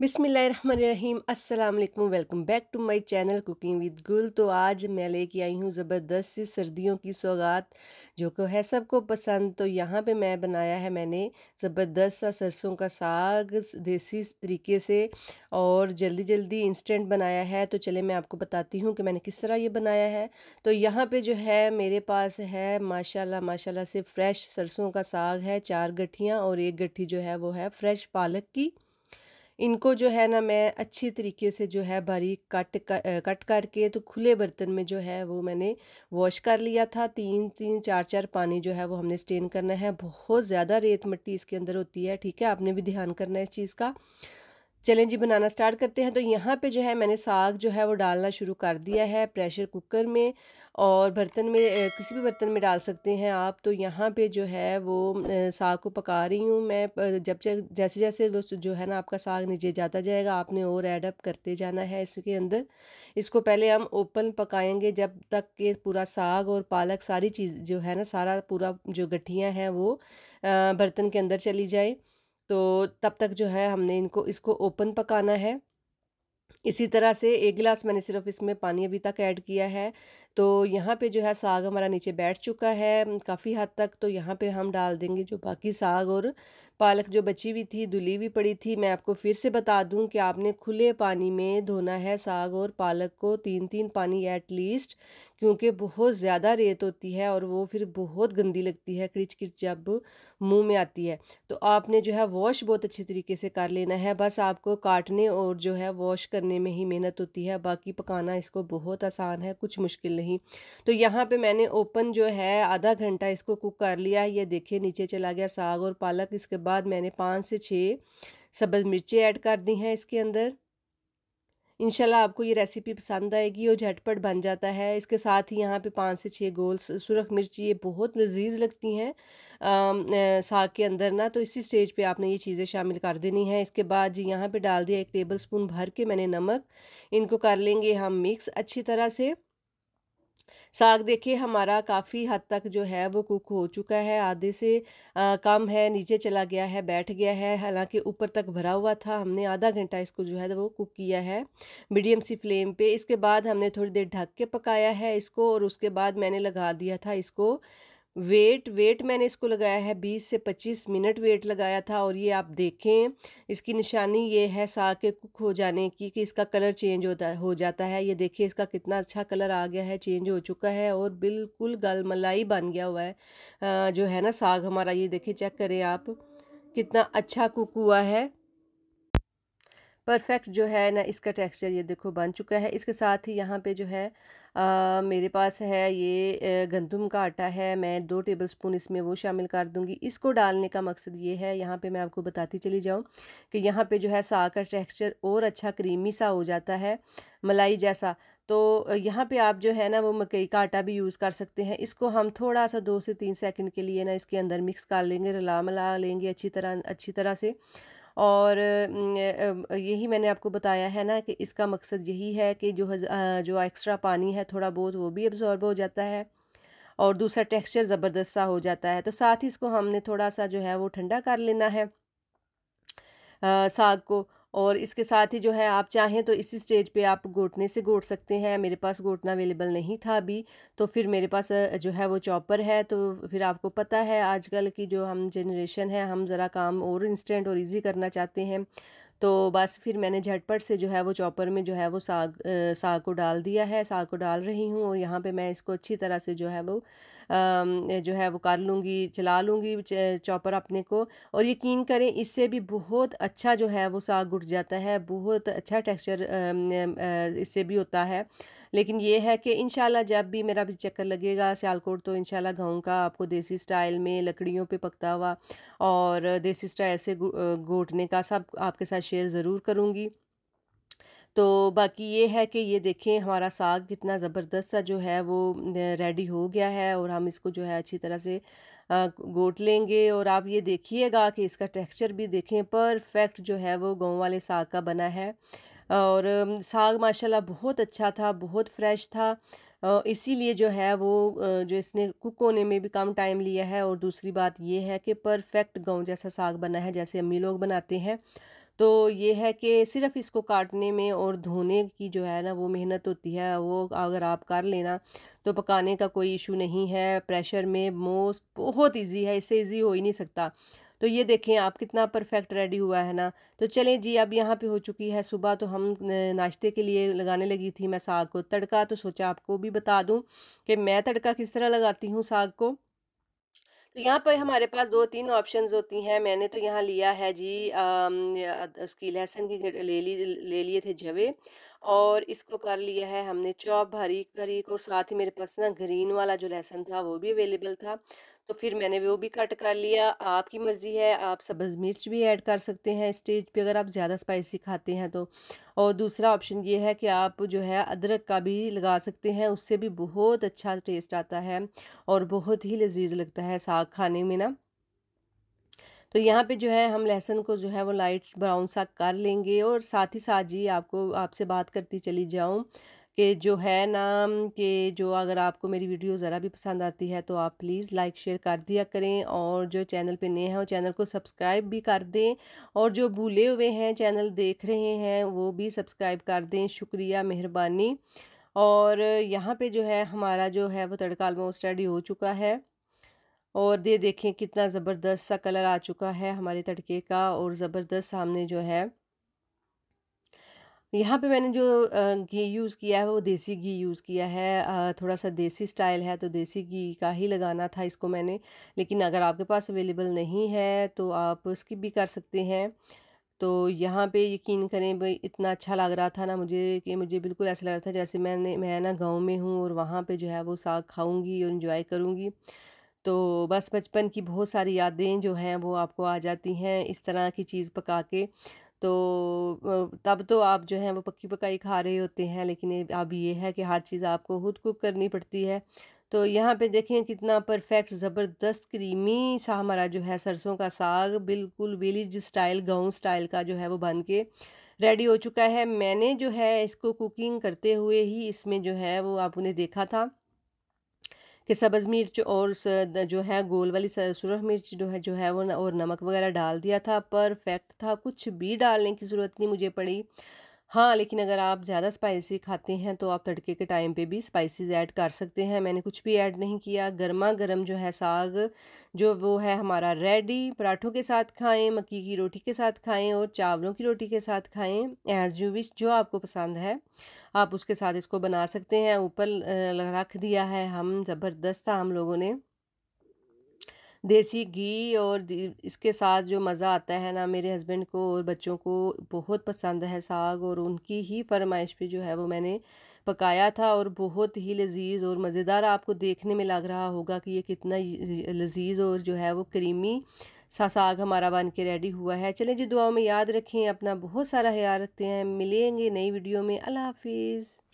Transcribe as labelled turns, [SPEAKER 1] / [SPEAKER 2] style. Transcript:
[SPEAKER 1] बिसमीम् अल्लाम welcome back to my channel cooking with Gul तो आज मैं लेके आई हूँ ज़बरदस्त सी सर्दियों की सौगात जो को है सबको पसंद तो यहाँ पे मैं बनाया है मैंने ज़बरदस्त सा सरसों का साग देसी तरीके से और जल्दी जल्दी इंस्टेंट बनाया है तो चले मैं आपको बताती हूँ कि मैंने किस तरह ये बनाया है तो यहाँ पर जो है मेरे पास है माशाला माशा से फ़्रेश सरसों का साग है चार गठियाँ और एक गठी जो है वो है फ़्रेश पालक की इनको जो है ना मैं अच्छी तरीके से जो है बारीक कट कर, कट करके तो खुले बर्तन में जो है वो मैंने वॉश कर लिया था तीन तीन चार चार पानी जो है वो हमने स्टेन करना है बहुत ज़्यादा रेत मट्टी इसके अंदर होती है ठीक है आपने भी ध्यान करना है इस चीज़ का चलें जी बनाना स्टार्ट करते हैं तो यहाँ पे जो है मैंने साग जो है वो डालना शुरू कर दिया है प्रेशर कुकर में और बर्तन में किसी भी बर्तन में डाल सकते हैं आप तो यहाँ पे जो है वो साग को पका रही हूँ मैं जब जैसे जैसे वो जो है ना आपका साग नीचे जाता जाएगा आपने और एड अप करते जाना है इसके अंदर इसको पहले हम ओपन पकाएंगे जब तक के पूरा साग और पालक सारी चीज़ जो है ना सारा पूरा जो गठियाँ हैं वो बर्तन के अंदर चली जाए तो तब तक जो है हमने इनको इसको ओपन पकाना है इसी तरह से एक गिलास मैंने सिर्फ इसमें पानी अभी तक ऐड किया है तो यहाँ पे जो है साग हमारा नीचे बैठ चुका है काफ़ी हद तक तो यहाँ पे हम डाल देंगे जो बाकी साग और पालक जो बची हुई थी धुली हुई पड़ी थी मैं आपको फिर से बता दूं कि आपने खुले पानी में धोना है साग और पालक को तीन तीन पानी एटलीस्ट क्योंकि बहुत ज़्यादा रेत होती है और वो फिर बहुत गंदी लगती है खिच खिच जब मुंह में आती है तो आपने जो है वॉश बहुत अच्छे तरीके से कर लेना है बस आपको काटने और जो है वॉश करने में ही मेहनत होती है बाकी पकाना इसको बहुत आसान है कुछ मुश्किल नहीं तो यहाँ पे मैंने ओपन जो है आधा घंटा इसको कुक कर लिया ये देखिए नीचे चला गया साग और पालक इसके बाद मैंने पाँच से छः सब्ज़ मिर्चें ऐड कर दी हैं इसके अंदर इनशाला आपको ये रेसिपी पसंद आएगी और झटपट बन जाता है इसके साथ ही यहाँ पे पाँच से छः गोल सुरख मिर्ची ये बहुत लजीज लगती हैं साग के अंदर ना तो इसी स्टेज पे आपने ये चीज़ें शामिल कर देनी है इसके बाद जी यहाँ पे डाल दिया एक टेबल स्पून भर के मैंने नमक इनको कर लेंगे हम मिक्स अच्छी तरह से साग देखिए हमारा काफ़ी हद तक जो है वो कुक हो चुका है आधे से आ, कम है नीचे चला गया है बैठ गया है हालांकि ऊपर तक भरा हुआ था हमने आधा घंटा इसको जो है वो कुक किया है मीडियम सी फ्लेम पे इसके बाद हमने थोड़ी देर ढक के पकाया है इसको और उसके बाद मैंने लगा दिया था इसको वेट वेट मैंने इसको लगाया है 20 से 25 मिनट वेट लगाया था और ये आप देखें इसकी निशानी ये है साग के कुक हो जाने की कि इसका कलर चेंज होता हो जाता है ये देखिए इसका कितना अच्छा कलर आ गया है चेंज हो चुका है और बिल्कुल गल मलाई बन गया हुआ है आ, जो है ना साग हमारा ये देखिए चेक करें आप कितना अच्छा कुक हुआ है परफेक्ट जो है ना इसका टेक्सचर ये देखो बन चुका है इसके साथ ही यहाँ पे जो है आ, मेरे पास है ये गंदम का आटा है मैं दो टेबल स्पून इसमें वो शामिल कर दूँगी इसको डालने का मकसद ये है यहाँ पे मैं आपको बताती चली जाऊँ कि यहाँ पे जो है साग का टेक्सचर और अच्छा क्रीमी सा हो जाता है मलाई जैसा तो यहाँ पे आप जो है ना वो मकई का आटा भी यूज़ कर सकते हैं इसको हम थोड़ा सा दो से तीन सेकंड के लिए ना इसके अंदर मिक्स कर लेंगे रला मला लेंगे अच्छी तरह अच्छी तरह से और यही मैंने आपको बताया है ना कि इसका मकसद यही है कि जो जो एक्स्ट्रा पानी है थोड़ा बहुत वो भी अब्ज़ॉर्ब हो जाता है और दूसरा टेक्सचर ज़बरदस्त सा हो जाता है तो साथ ही इसको हमने थोड़ा सा जो है वो ठंडा कर लेना है आ, साग को और इसके साथ ही जो है आप चाहें तो इसी स्टेज पे आप घोटने से घोट सकते हैं मेरे पास घोटना अवेलेबल नहीं था अभी तो फिर मेरे पास जो है वो चॉपर है तो फिर आपको पता है आजकल की जो हम जनरेशन है हम ज़रा काम और इंस्टेंट और ईजी करना चाहते हैं तो बस फिर मैंने झटपट से जो है वो चॉपर में जो है वो साग साग को डाल दिया है साग को डाल रही हूँ और यहाँ पर मैं इसको अच्छी तरह से जो है वो जो है वो कर लूँगी चला लूँगी चॉपर अपने को और यकीन करें इससे भी बहुत अच्छा जो है वो साग उठ जाता है बहुत अच्छा टेक्सचर इससे भी होता है लेकिन ये है कि इन जब भी मेरा भी चक्कर लगेगा सियालकोट तो इन गाँव का आपको देसी स्टाइल में लकड़ियों पे पकता हुआ और देसी स्टाइल से घोटने का सब आपके साथ शेयर ज़रूर करूँगी तो बाकी ये है कि ये देखें हमारा साग कितना ज़बरदस्त सा जो है वो रेडी हो गया है और हम इसको जो है अच्छी तरह से गोट लेंगे और आप ये देखिएगा कि इसका टेक्सचर भी देखें परफेक्ट जो है वो गाँव वाले साग का बना है और साग माशाल्लाह बहुत अच्छा था बहुत फ्रेश था इसीलिए जो है वो जो इसने कुक होने में भी कम टाइम लिया है और दूसरी बात ये है कि परफेक्ट गाँव जैसा साग बना है जैसे अम्मी लोग बनाते हैं तो ये है कि सिर्फ इसको काटने में और धोने की जो है ना वो मेहनत होती है वो अगर आप कर लेना तो पकाने का कोई इशू नहीं है प्रेशर में मोस्ट बहुत इजी है इससे इजी हो ही नहीं सकता तो ये देखें आप कितना परफेक्ट रेडी हुआ है ना तो चलें जी अब यहाँ पे हो चुकी है सुबह तो हम नाश्ते के लिए लगाने लगी थी मैं साग को तड़का तो सोचा आपको भी बता दूँ कि मैं तड़का किस तरह लगाती हूँ साग को तो यहाँ पर हमारे पास दो तीन ऑप्शंस होती हैं मैंने तो यहाँ लिया है जी आ, उसकी लहसन की ले ली ले लिए थे जवे और इसको कर लिया है हमने चॉप बारीक बारीक और साथ ही मेरे पास ना ग्रीन वाला जो लहसन था वो भी अवेलेबल था तो फिर मैंने वो भी कट कर लिया आपकी मर्ज़ी है आप सब्ज़ मिर्च भी ऐड कर सकते हैं स्टेज पे अगर आप ज़्यादा स्पाइसी खाते हैं तो और दूसरा ऑप्शन ये है कि आप जो है अदरक का भी लगा सकते हैं उससे भी बहुत अच्छा टेस्ट आता है और बहुत ही लजीज लगता है साग खाने में ना तो यहाँ पे जो है हम लहसुन को जो है वो लाइट ब्राउन सा कर लेंगे और साथ ही साथ जी आपको आपसे बात करती चली जाऊँ कि जो है ना कि जो अगर आपको मेरी वीडियो ज़रा भी पसंद आती है तो आप प्लीज़ लाइक शेयर कर दिया करें और जो चैनल पे नए हैं वो चैनल को सब्सक्राइब भी कर दें और जो भूले हुए हैं चैनल देख रहे हैं वो भी सब्सक्राइब कर दें शुक्रिया मेहरबानी और यहाँ पे जो है हमारा जो है वो तड़का ऑलमोस्ट रेडी हो चुका है और ये देखें कितना ज़बरदस्त सा कलर आ चुका है हमारे तड़के का और ज़बरदस्त हमने जो है यहाँ पे मैंने जो घी यूज़ किया है वो देसी घी यूज़ किया है थोड़ा सा देसी स्टाइल है तो देसी घी का ही लगाना था इसको मैंने लेकिन अगर आपके पास अवेलेबल नहीं है तो आप स्किप भी कर सकते हैं तो यहाँ पे यकीन करें भाई इतना अच्छा लग रहा था ना मुझे कि मुझे बिल्कुल ऐसा लग रहा था जैसे मैंने मैं ना गाँव में हूँ और वहाँ पर जो है वो साग खाऊँगी और इन्जॉय करूँगी तो बस बचपन की बहुत सारी यादें जो हैं वो आपको आ जाती हैं इस तरह की चीज़ पका के तो तब तो आप जो हैं वो पक्की पकाई खा रहे होते हैं लेकिन अब ये है कि हर चीज़ आपको खुद कुक करनी पड़ती है तो यहाँ पे देखें कितना परफेक्ट ज़बरदस्त क्रीमी सा हमारा जो है सरसों का साग बिल्कुल विलेज स्टाइल गाँव स्टाइल का जो है वो बन के रेडी हो चुका है मैंने जो है इसको कुकिंग करते हुए ही इसमें जो है वो आपने देखा था कि सब्ज़ मिर्च और जो है गोल वाली सुरख मिर्च जो है जो है वो और नमक वगैरह डाल दिया था परफेक्ट था कुछ भी डालने की ज़रूरत नहीं मुझे पड़ी हाँ लेकिन अगर आप ज़्यादा स्पाइसी खाते हैं तो आप तड़के के टाइम पे भी स्पाइसीज़ ऐड कर सकते हैं मैंने कुछ भी ऐड नहीं किया गर्मा गर्म जो है साग जो वो है हमारा रेडी पराठों के साथ खाएं मक्की की रोटी के साथ खाएं और चावलों की रोटी के साथ खाएं एज़ यू विश जो आपको पसंद है आप उसके साथ इसको बना सकते हैं ऊपर रख दिया है हम ज़बरदस्त हम लोगों ने देसी घी और इसके साथ जो मज़ा आता है ना मेरे हस्बैंड को और बच्चों को बहुत पसंद है साग और उनकी ही फरमाइश पे जो है वो मैंने पकाया था और बहुत ही लजीज और मज़ेदार आपको देखने में लग रहा होगा कि ये कितना लजीज और जो है वो क्रीमी सा साग हमारा बन के रेडी हुआ है चलें जी दुआओं में याद रखें अपना बहुत सारा ख्याल रखते हैं मिलेंगे नई वीडियो में अल्लाह हाफिज़